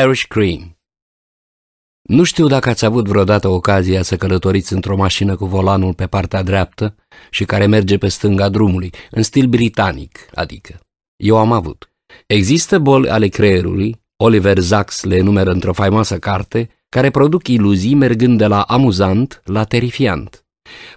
Irish Cream Nu știu dacă ați avut vreodată ocazia să călătoriți într-o mașină cu volanul pe partea dreaptă și care merge pe stânga drumului, în stil britanic, adică. Eu am avut. Există boli ale creierului, Oliver Sacks le enumeră într-o faimoasă carte, care produc iluzii mergând de la amuzant la terifiant.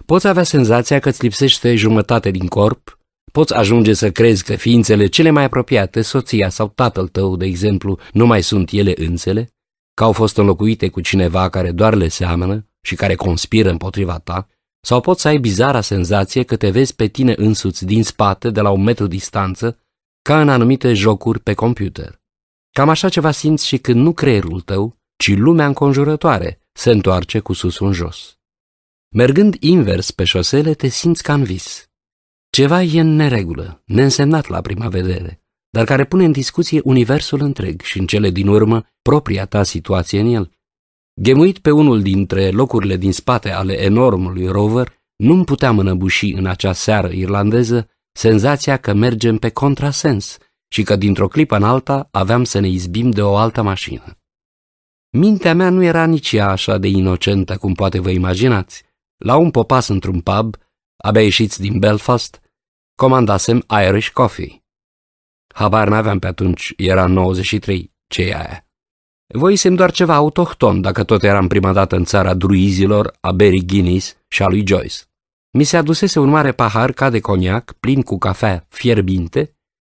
Poți avea senzația că îți lipsește jumătate din corp, poți ajunge să crezi că ființele cele mai apropiate, soția sau tatăl tău, de exemplu, nu mai sunt ele însele? Că au fost înlocuite cu cineva care doar le seamănă și care conspiră împotriva ta? Sau poți să ai bizara senzație că te vezi pe tine însuți din spate, de la un metru distanță, ca în anumite jocuri pe computer? Cam așa ceva simți și când nu creierul tău, ci lumea înconjurătoare se întoarce cu susul în jos. Mergând invers pe șosele, te simți ca în vis – ceva e în neregulă, neînsemnat la prima vedere, dar care pune în discuție universul întreg și în cele din urmă propria ta situație în el. Gemuit pe unul dintre locurile din spate ale enormului rover, nu-mi puteam înăbuși în acea seară irlandeză senzația că mergem pe contrasens și că dintr-o clipă în alta aveam să ne izbim de o altă mașină. Mintea mea nu era nici ea așa de inocentă cum poate vă imaginați. La un popas într-un pub, abia ieșiți din Belfast, comandasem Irish Coffee. Habar n-aveam pe atunci, era 93, ce e aia. Voisem doar ceva autohton, dacă tot eram prima dată în țara druizilor, a Berry Guinness și a lui Joyce. Mi se adusese un mare pahar ca de coniac, plin cu cafea fierbinte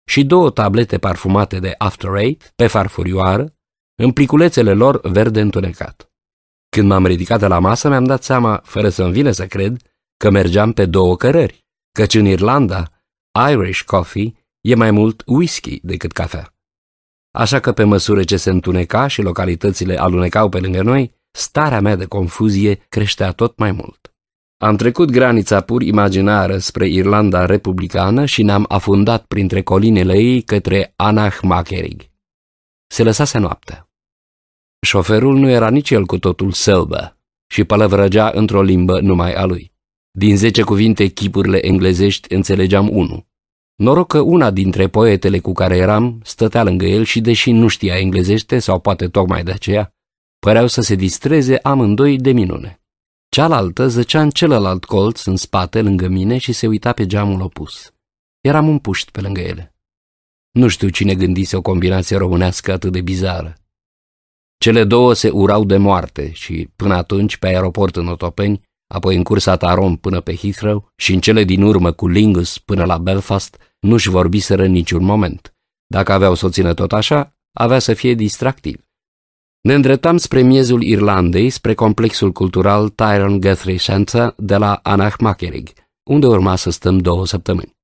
și două tablete parfumate de After Eight pe farfurioară, în pliculețele lor verde întunecat. Când m-am ridicat de la masă, mi-am dat seama, fără să-mi vine să cred, că mergeam pe două cărări căci în Irlanda, Irish coffee e mai mult whisky decât cafea. Așa că pe măsură ce se întuneca și localitățile alunecau pe lângă noi, starea mea de confuzie creștea tot mai mult. Am trecut granița pur imaginară spre Irlanda republicană și ne-am afundat printre colinele ei către Anachmacherig. Se lăsase noapte. Șoferul nu era nici el cu totul sălbă și pălăvrăgea într-o limbă numai a lui. Din zece cuvinte chipurile englezești înțelegeam unul. Noroc că una dintre poetele cu care eram stătea lângă el și deși nu știa englezește sau poate tocmai de aceea, păreau să se distreze amândoi de minune. Cealaltă zăcea în celălalt colț, în spate, lângă mine și se uita pe geamul opus. Eram un puști pe lângă ele. Nu știu cine gândise o combinație românească atât de bizară. Cele două se urau de moarte și, până atunci, pe aeroport în Otopeni, apoi în cursa Tarom până pe Heathrow și în cele din urmă cu Lingus până la Belfast, nu-și vorbiseră niciun moment. Dacă aveau să o țină tot așa, avea să fie distractiv. Ne îndreptam spre miezul Irlandei, spre complexul cultural Tyrone Guthrie Center de la Anachmacherig, unde urma să stăm două săptămâni.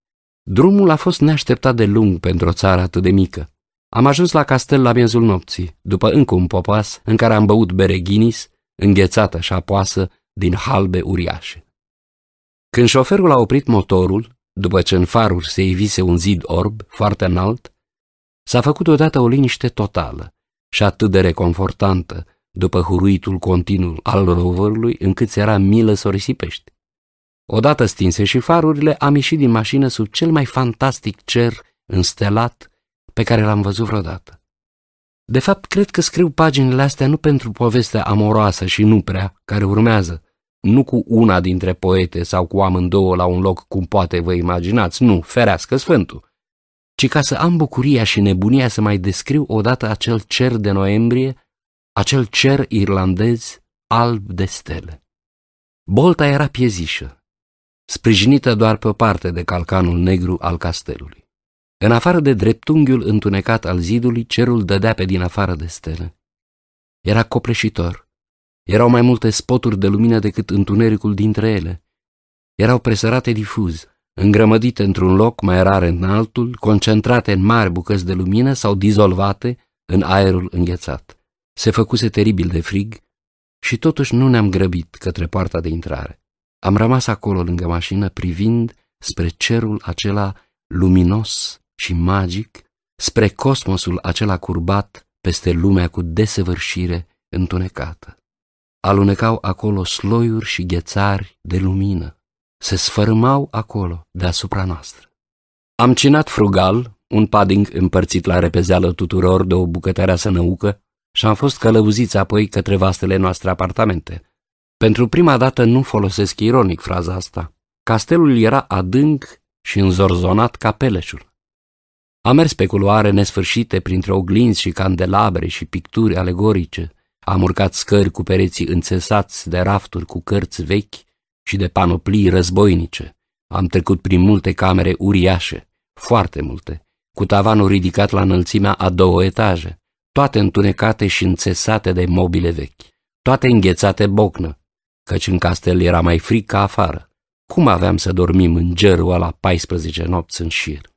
Drumul a fost neașteptat de lung pentru o țară atât de mică. Am ajuns la castel la miezul nopții, după încă un popas în care am băut bere Guinness, înghețată și apoasă, din halbe uriașe. Când șoferul a oprit motorul, după ce în faruri se ivise un zid orb foarte înalt, s-a făcut odată o liniște totală și atât de reconfortantă după huruitul continuu al roverului încât era milă să o risipești. Odată stinse și farurile, am ieșit din mașină sub cel mai fantastic cer înstelat pe care l-am văzut vreodată. De fapt, cred că scriu paginile astea nu pentru povestea amoroasă și nu prea, care urmează, nu cu una dintre poete sau cu amândouă la un loc cum poate vă imaginați, nu, ferească Sfântul, ci ca să am bucuria și nebunia să mai descriu odată acel cer de noiembrie, acel cer irlandez alb de stele. Bolta era piezișă, sprijinită doar pe o parte de calcanul negru al castelului. În afară de dreptunghiul întunecat al zidului, cerul dădea pe din afară de stele. Era copleșitor, erau mai multe spoturi de lumină decât întunericul dintre ele. Erau presărate difuz, îngrămădite într-un loc mai rar în altul, concentrate în mari bucăți de lumină sau dizolvate în aerul înghețat. Se făcuse teribil de frig și totuși nu ne-am grăbit către poarta de intrare. Am rămas acolo lângă mașină privind spre cerul acela luminos și magic, spre cosmosul acela curbat peste lumea cu desăvârșire întunecată. Alunecau acolo sloiuri și ghețari de lumină. Se sfărâmau acolo, deasupra noastră. Am cinat frugal, un padding împărțit la repezeală tuturor de o bucătărea sănăucă și am fost călăuziți apoi către vastele noastre apartamente. Pentru prima dată nu folosesc ironic fraza asta. Castelul era adânc și înzorzonat ca peleșul. Am mers pe culoare nesfârșite printre oglinzi și candelabre și picturi alegorice, am urcat scări cu pereții înțesați de rafturi cu cărți vechi și de panoplii războinice. Am trecut prin multe camere uriașe, foarte multe, cu tavanul ridicat la înălțimea a două etaje, toate întunecate și înțesate de mobile vechi, toate înghețate bocnă, căci în castel era mai frig ca afară. Cum aveam să dormim în gerul la 14 nopți în șir?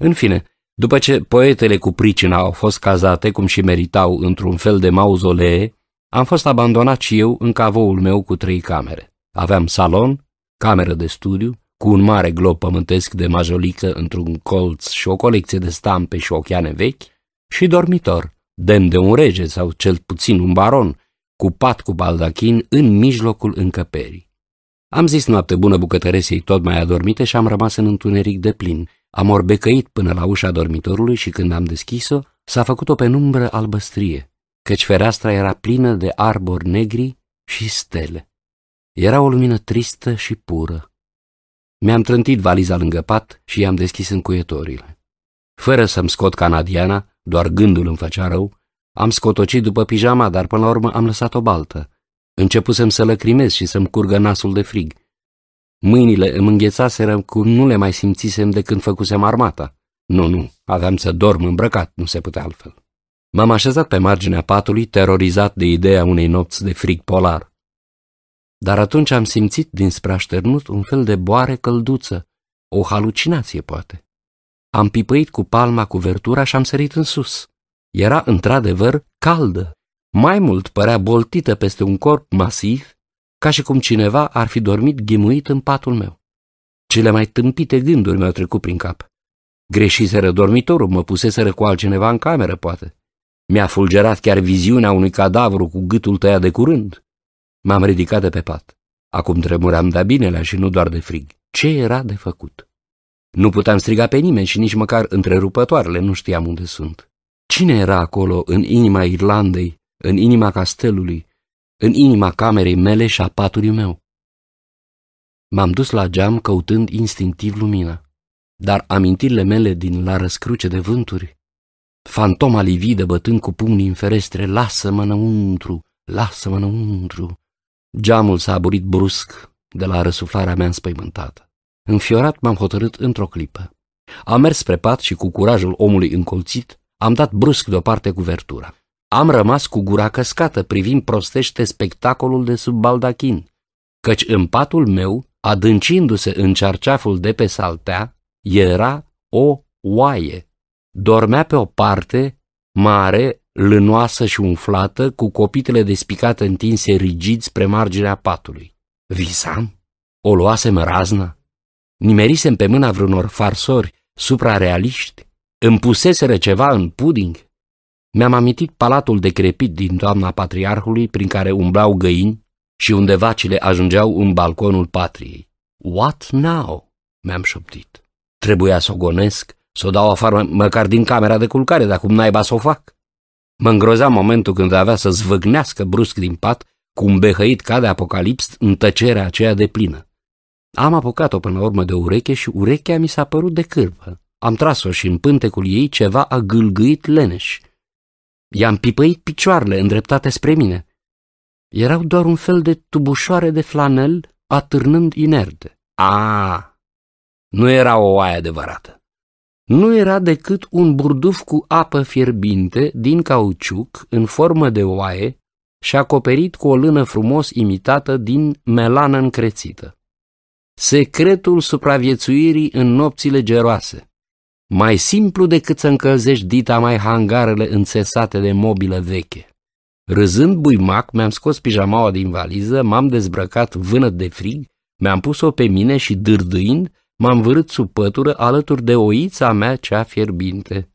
În fine, după ce poetele cu pricina au fost cazate, cum și meritau, într-un fel de mauzolee, am fost abandonat și eu în cavoul meu cu trei camere. Aveam salon, cameră de studiu, cu un mare glob pământesc de majolică într-un colț și o colecție de stampe și ochiane vechi, și dormitor, demn de un rege sau cel puțin un baron, cu pat cu baldachin în mijlocul încăperii. Am zis noapte bună bucătăresei tot mai adormite și am rămas în întuneric de plin, am orbecăit până la ușa dormitorului și când am deschis-o, s-a făcut o penumbră albăstrie, căci fereastra era plină de arbori negri și stele. Era o lumină tristă și pură. Mi-am trântit valiza lângă pat și i-am deschis încuietorile. Fără să-mi scot canadiana, doar gândul îmi făcea rău, am scotocit după pijama, dar până la urmă am lăsat o baltă. Începusem să lăcrimez și să-mi curgă nasul de frig. Mâinile îmi înghețaseră cum nu le mai simțisem de când făcusem armata. Nu, nu, aveam să dorm îmbrăcat, nu se putea altfel. M-am așezat pe marginea patului, terorizat de ideea unei nopți de frig polar. Dar atunci am simțit dinspre așternut un fel de boare călduță, o halucinație poate. Am pipăit cu palma cuvertura și am sărit în sus. Era într-adevăr caldă. Mai mult părea boltită peste un corp masiv ca și cum cineva ar fi dormit ghimuit în patul meu. Cele mai tâmpite gânduri mi-au trecut prin cap. Greșiseră dormitorul, mă puseseră cu altcineva în cameră, poate. Mi-a fulgerat chiar viziunea unui cadavru cu gâtul tăiat de curând. M-am ridicat de pe pat. Acum tremuram de binelea și nu doar de frig. Ce era de făcut? Nu puteam striga pe nimeni și nici măcar întrerupătoarele nu știam unde sunt. Cine era acolo, în inima Irlandei, în inima castelului, în inima camerei mele și a patului meu. M-am dus la geam căutând instinctiv lumina, dar amintirile mele din la răscruce de vânturi, fantoma lividă bătând cu pumnii în ferestre, lasă-mă înăuntru, lasă-mă înăuntru. Geamul s-a aburit brusc de la răsuflarea mea înspăimântată. Înfiorat m-am hotărât într-o clipă. Am mers spre pat și cu curajul omului încolțit, am dat brusc deoparte cuvertura. Am rămas cu gura căscată privind prostește spectacolul de sub baldachin, căci în patul meu, adâncindu-se în cearceaful de pe saltea, era o oaie. Dormea pe o parte, mare, lânoasă și umflată, cu copitele despicate întinse rigid spre marginea patului. Visam? O luasem razna? Nimerisem pe mâna vreunor farsori, suprarealiști? Îmi puseseră ceva în puding? Mi-am amintit palatul decrepit din doamna patriarhului prin care umblau găini și unde vacile ajungeau în balconul patriei. What now? mi-am șoptit. Trebuia să o gonesc, să o dau afară măcar din camera de culcare, dacă cum naiba să o fac. Mă îngroza momentul când avea să zvâgnească brusc din pat, cu un behăit ca de apocalips în tăcerea aceea de plină. Am apucat-o până la urmă de ureche și urechea mi s-a părut de cârpă. Am tras-o și în pântecul ei ceva a gâlgâit leneși. I-am pipăit picioarele îndreptate spre mine. Erau doar un fel de tubușoare de flanel atârnând inerte. A, nu era o oaie adevărată. Nu era decât un burduf cu apă fierbinte din cauciuc în formă de oaie și acoperit cu o lână frumos imitată din melană încrețită. Secretul supraviețuirii în nopțile geroase mai simplu decât să încălzești dita mai hangarele înțesate de mobilă veche. Râzând buimac, mi-am scos pijamaua din valiză, m-am dezbrăcat vânăt de frig, mi-am pus-o pe mine și, dârdâind, m-am vârât sub pătură alături de oița mea cea fierbinte.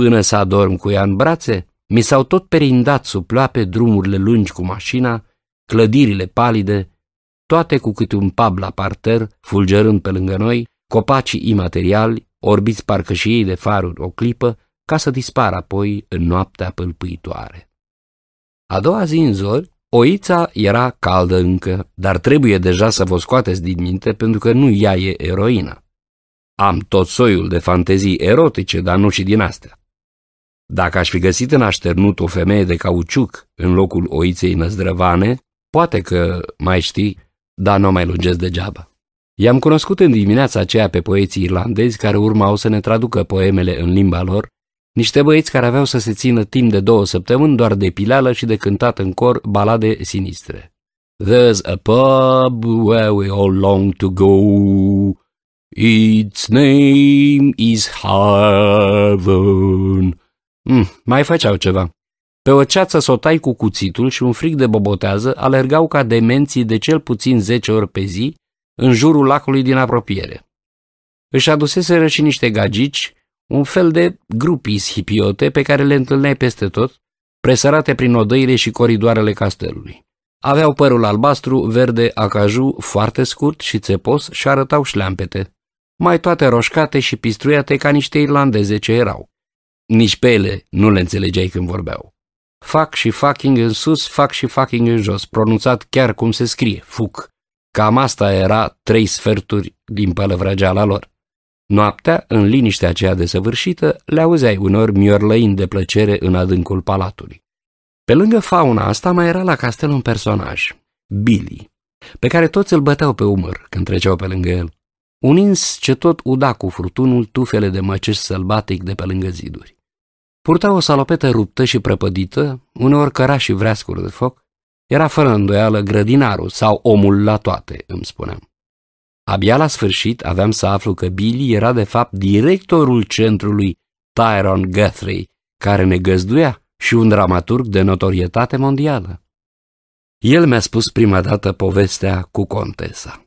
Până să adorm cu ea în brațe, mi s-au tot perindat sub ploape drumurile lungi cu mașina, clădirile palide, toate cu câte un pab la parter, fulgerând pe lângă noi, copacii imateriali, orbiți parcă și ei de faruri o clipă, ca să dispară apoi în noaptea pâlpâitoare. A doua zi în zori, oița era caldă încă, dar trebuie deja să vă scoateți din minte pentru că nu ea e eroina. Am tot soiul de fantezii erotice, dar nu și din astea. Dacă aș fi găsit în așternut o femeie de cauciuc în locul oiței năzdrăvane, poate că, mai știi, dar nu mai lungesc degeaba. I-am cunoscut în dimineața aceea pe poeții irlandezi care urmau să ne traducă poemele în limba lor, niște băieți care aveau să se țină timp de două săptămâni doar de pileală și de cântat în cor balade sinistre. There's a pub where we all long to go. Its name is Heaven. Mm, mai făceau ceva. Pe o ceață sotai cu cuțitul și un fric de bobotează alergau ca demenții de cel puțin 10 ori pe zi, în jurul lacului din apropiere. Își aduseseră și niște gagici, un fel de grupi hipiote pe care le întâlneai peste tot, presărate prin odăile și coridoarele castelului. Aveau părul albastru, verde, acaju, foarte scurt și țepos și arătau șleampete, mai toate roșcate și pistruiate ca niște irlandeze ce erau. Nici pe ele nu le înțelegeai când vorbeau. Fac și fucking în sus, fac și fucking în jos, pronunțat chiar cum se scrie, fuc. Cam asta era trei sferturi din pălăvrăgeala lor. Noaptea, în liniștea aceea desăvârșită, le auzeai unor miorlăind de plăcere în adâncul palatului. Pe lângă fauna asta mai era la castel un personaj, Billy, pe care toți îl băteau pe umăr când treceau pe lângă el. Un ins ce tot uda cu furtunul tufele de măcești sălbatic de pe lângă ziduri. Purta o salopetă ruptă și prăpădită, uneori căra și vreascuri de foc, era fără îndoială grădinarul sau omul la toate, îmi spuneam. Abia la sfârșit aveam să aflu că Billy era de fapt directorul centrului Tyron Guthrie, care ne găzduia și un dramaturg de notorietate mondială. El mi-a spus prima dată povestea cu contesa.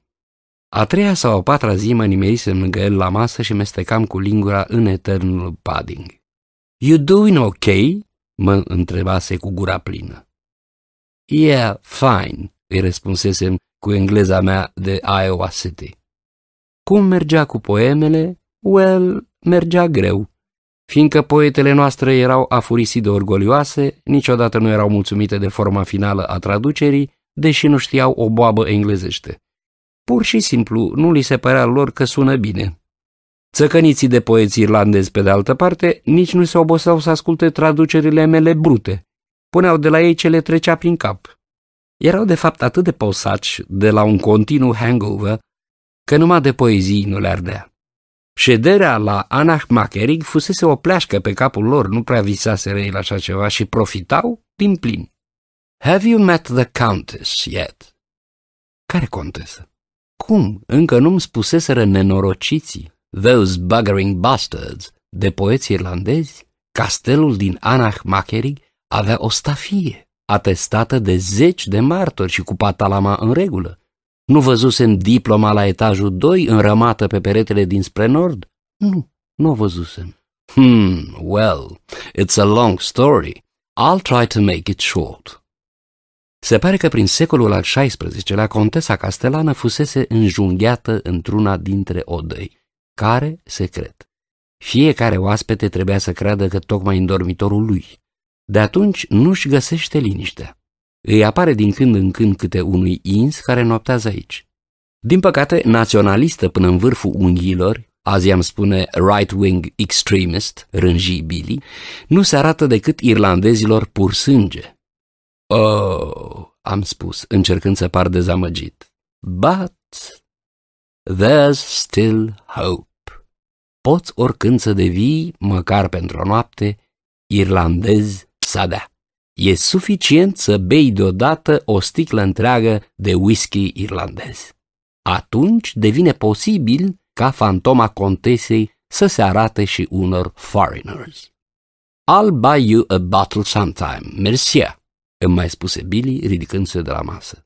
A treia sau a patra zi mă nimerisem lângă el la masă și mestecam cu lingura în eternul padding. You doing okay?" mă întrebase cu gura plină. Yeah, fine, îi răspunsesem cu engleza mea de Iowa City. Cum mergea cu poemele? Well, mergea greu. Fiindcă poetele noastre erau afurisit de orgolioase, niciodată nu erau mulțumite de forma finală a traducerii, deși nu știau o boabă englezește. Pur și simplu, nu li se părea lor că sună bine. Țăcăniții de poeți irlandezi, pe de altă parte, nici nu se oboseau să asculte traducerile mele brute, puneau de la ei ce le trecea prin cap. Erau de fapt atât de posaci de la un continuu hangover că numai de poezii nu le ardea. Șederea la Anach Macherig fusese o pleașcă pe capul lor, nu prea visaseră ei la așa ceva și profitau din plin. Have you met the countess yet? Care contesă? Cum? Încă nu-mi spuseseră nenorociții, those buggering bastards, de poeți irlandezi, castelul din Anach Macherig avea o stafie, atestată de zeci de martori și cu patalama în regulă. Nu văzusem diploma la etajul 2 înrămată pe peretele dinspre nord? Nu, nu o văzusem. Hmm, well, it's a long story. I'll try to make it short. Se pare că prin secolul al XVI-lea contesa castelană fusese înjunghiată într-una dintre odăi, care secret. Fiecare oaspete trebuia să creadă că tocmai în dormitorul lui de atunci nu-și găsește liniștea. Îi apare din când în când câte unui ins care noptează aici. Din păcate, naționalistă până în vârful unghiilor, azi am spune right-wing extremist, rânjii Billy, nu se arată decât irlandezilor pur sânge. Oh, am spus, încercând să par dezamăgit. But there's still hope. Poți oricând să devii, măcar pentru o noapte, irlandez Sada. E suficient să bei deodată o sticlă întreagă de whisky irlandez. Atunci devine posibil ca fantoma contesei să se arate și unor foreigners. I'll buy you a bottle sometime, Merci. îmi mai spuse Billy ridicându-se de la masă.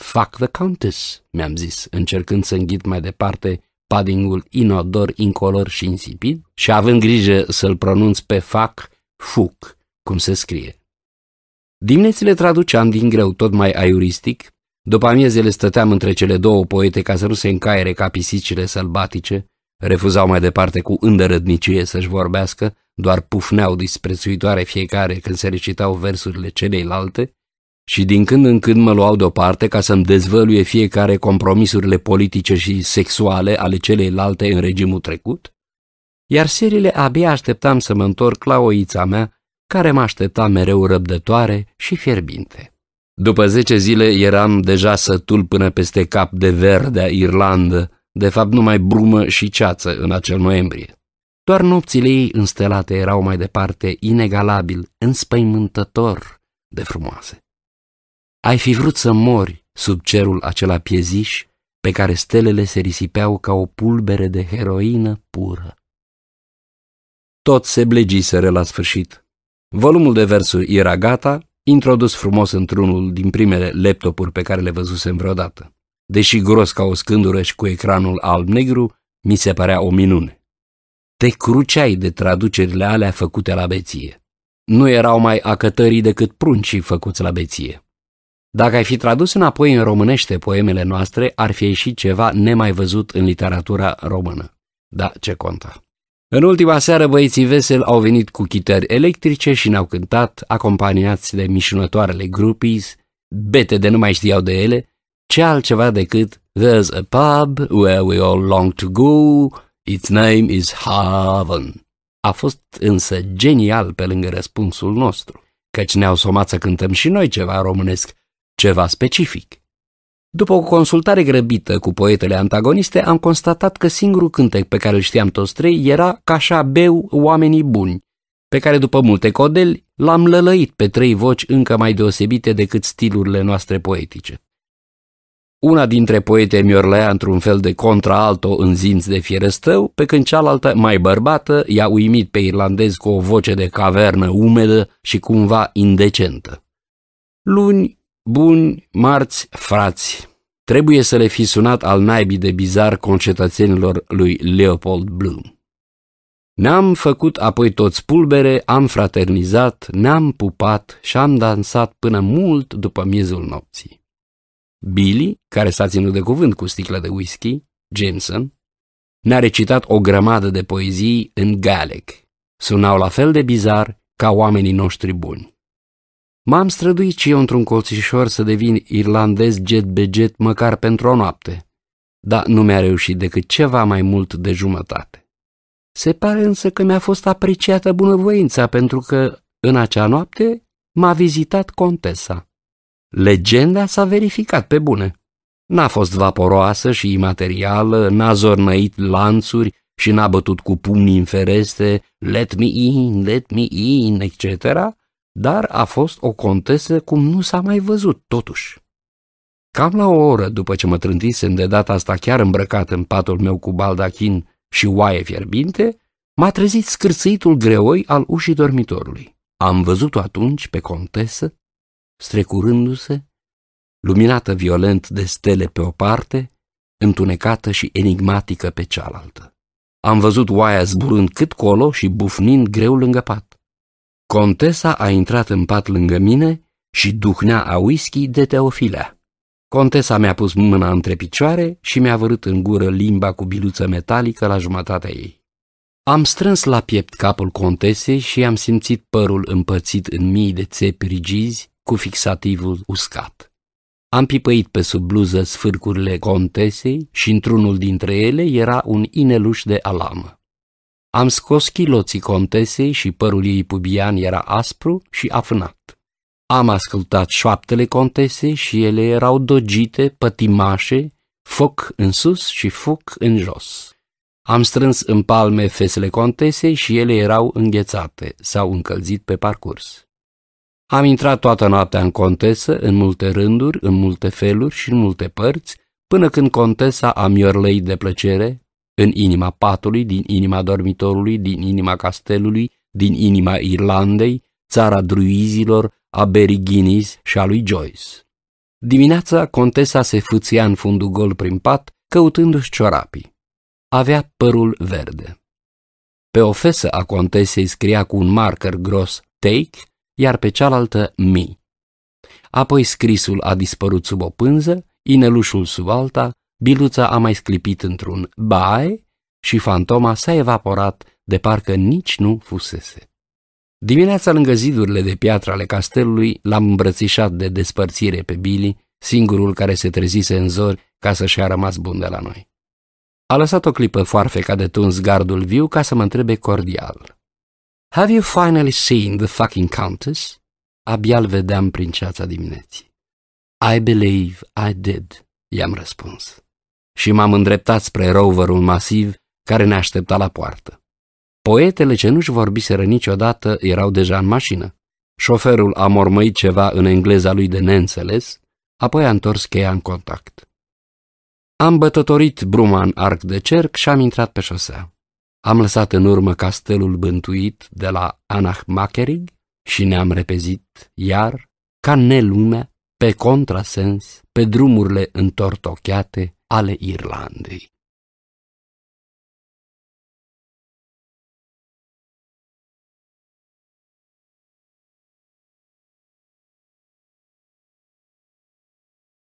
Fuck the countess, mi-am zis, încercând să înghit mai departe paddingul inodor, incolor și insipid și având grijă să-l pronunț pe fac, fuc, cum se scrie. Diminețile traduceam din greu, tot mai aiuristic, după amiezele stăteam între cele două poete ca să nu se încaiere ca pisicile sălbatice, refuzau mai departe cu îndărădnicie să-și vorbească, doar pufneau disprețuitoare fiecare când se recitau versurile celeilalte, și din când în când mă luau deoparte ca să-mi dezvăluie fiecare compromisurile politice și sexuale ale celeilalte în regimul trecut, iar serile abia așteptam să mă întorc la oița mea care mă aștepta mereu răbdătoare și fierbinte. După zece zile eram deja sătul până peste cap de verdea Irlandă, de fapt numai brumă și ceață în acel noiembrie. Doar nopțile ei înstelate erau mai departe inegalabil, înspăimântător de frumoase. Ai fi vrut să mori sub cerul acela pieziș pe care stelele se risipeau ca o pulbere de heroină pură. Tot se blegiseră la sfârșit. Volumul de versuri era gata, introdus frumos într-unul din primele laptopuri pe care le văzusem vreodată. Deși gros ca o scândură și cu ecranul alb-negru, mi se părea o minune. Te cruceai de traducerile alea făcute la beție. Nu erau mai acătării decât pruncii făcuți la beție. Dacă ai fi tradus înapoi în românește poemele noastre, ar fi ieșit ceva nemai văzut în literatura română. Da, ce conta. În ultima seară, băieții vesel au venit cu chitări electrice și ne-au cântat, acompaniați de mișunătoarele groupies, bete de nu mai știau de ele, ce altceva decât There's a pub where we all long to go, its name is Haven. A fost însă genial pe lângă răspunsul nostru, căci ne-au somat să cântăm și noi ceva românesc, ceva specific. După o consultare grăbită cu poetele antagoniste, am constatat că singurul cântec pe care îl știam toți trei era Ca așa beu oamenii buni, pe care după multe codeli l-am lălăit pe trei voci încă mai deosebite decât stilurile noastre poetice. Una dintre poete mi într-un fel de contraalto în zinț de fierăstău, pe când cealaltă, mai bărbată, i-a uimit pe irlandez cu o voce de cavernă umedă și cumva indecentă. Luni, buni, marți, frați, trebuie să le fi sunat al naibii de bizar concetățenilor lui Leopold Bloom. Ne-am făcut apoi toți pulbere, am fraternizat, ne-am pupat și am dansat până mult după miezul nopții. Billy, care s-a ținut de cuvânt cu sticla de whisky, Jameson, ne-a recitat o grămadă de poezii în galec. Sunau la fel de bizar ca oamenii noștri buni. M-am străduit și eu într-un colțișor să devin irlandez jet beget măcar pentru o noapte, dar nu mi-a reușit decât ceva mai mult de jumătate. Se pare însă că mi-a fost apreciată bunăvoința pentru că, în acea noapte, m-a vizitat contesa. Legenda s-a verificat pe bune. N-a fost vaporoasă și imaterială, n-a zornăit lanțuri și n-a bătut cu pumnii în fereste, let me in, let me in, etc., dar a fost o contesă cum nu s-a mai văzut totuși. Cam la o oră după ce mă trântisem de data asta chiar îmbrăcat în patul meu cu baldachin și oaie fierbinte, m-a trezit scârțâitul greoi al ușii dormitorului. Am văzut-o atunci pe contesă, strecurându-se, luminată violent de stele pe o parte, întunecată și enigmatică pe cealaltă. Am văzut oaia zburând cât colo și bufnind greu lângă pat. Contesa a intrat în pat lângă mine și duhnea a whisky de Teofilea. Contesa mi-a pus mâna între picioare și mi-a vărât în gură limba cu biluță metalică la jumătatea ei. Am strâns la piept capul contesei și am simțit părul împățit în mii de țepi rigizi cu fixativul uscat. Am pipăit pe sub bluză sfârcurile contesei și într-unul dintre ele era un ineluș de alamă. Am scos chiloții contesei și părul ei pubian era aspru și afânat. Am ascultat șoaptele contesei și ele erau dogite, pătimașe, foc în sus și foc în jos. Am strâns în palme fesele contesei și ele erau înghețate, s-au încălzit pe parcurs. Am intrat toată noaptea în contesă, în multe rânduri, în multe feluri și în multe părți, până când contesa a miorlei de plăcere, în inima patului, din inima dormitorului, din inima castelului, din inima Irlandei, țara druizilor, a Berighinis și a lui Joyce. Dimineața, contesa se fâția în fundul gol prin pat, căutându-și ciorapii. Avea părul verde. Pe o fesă a contesei scria cu un marker gros Take, iar pe cealaltă Me. Apoi scrisul a dispărut sub o pânză, inelușul sub alta, Biluța a mai sclipit într-un "bai" și fantoma s-a evaporat de parcă nici nu fusese. Dimineața lângă zidurile de piatră ale castelului l-am îmbrățișat de despărțire pe Billy, singurul care se trezise în zori ca să-și a rămas bun de la noi. A lăsat o clipă foarfeca de tuns gardul viu ca să mă întrebe cordial. Have you finally seen the fucking countess? Abia-l vedeam prin ceața dimineții. I believe I did, i-am răspuns și m-am îndreptat spre roverul masiv care ne aștepta la poartă. Poetele ce nu-și vorbiseră niciodată erau deja în mașină. Șoferul a mormăit ceva în engleza lui de neînțeles, apoi a întors cheia în contact. Am bătătorit bruma în arc de cerc și am intrat pe șosea. Am lăsat în urmă castelul bântuit de la Anachmacherig și ne-am repezit iar, ca nelumea, pe contrasens, pe drumurile întortocheate ale Irlandei.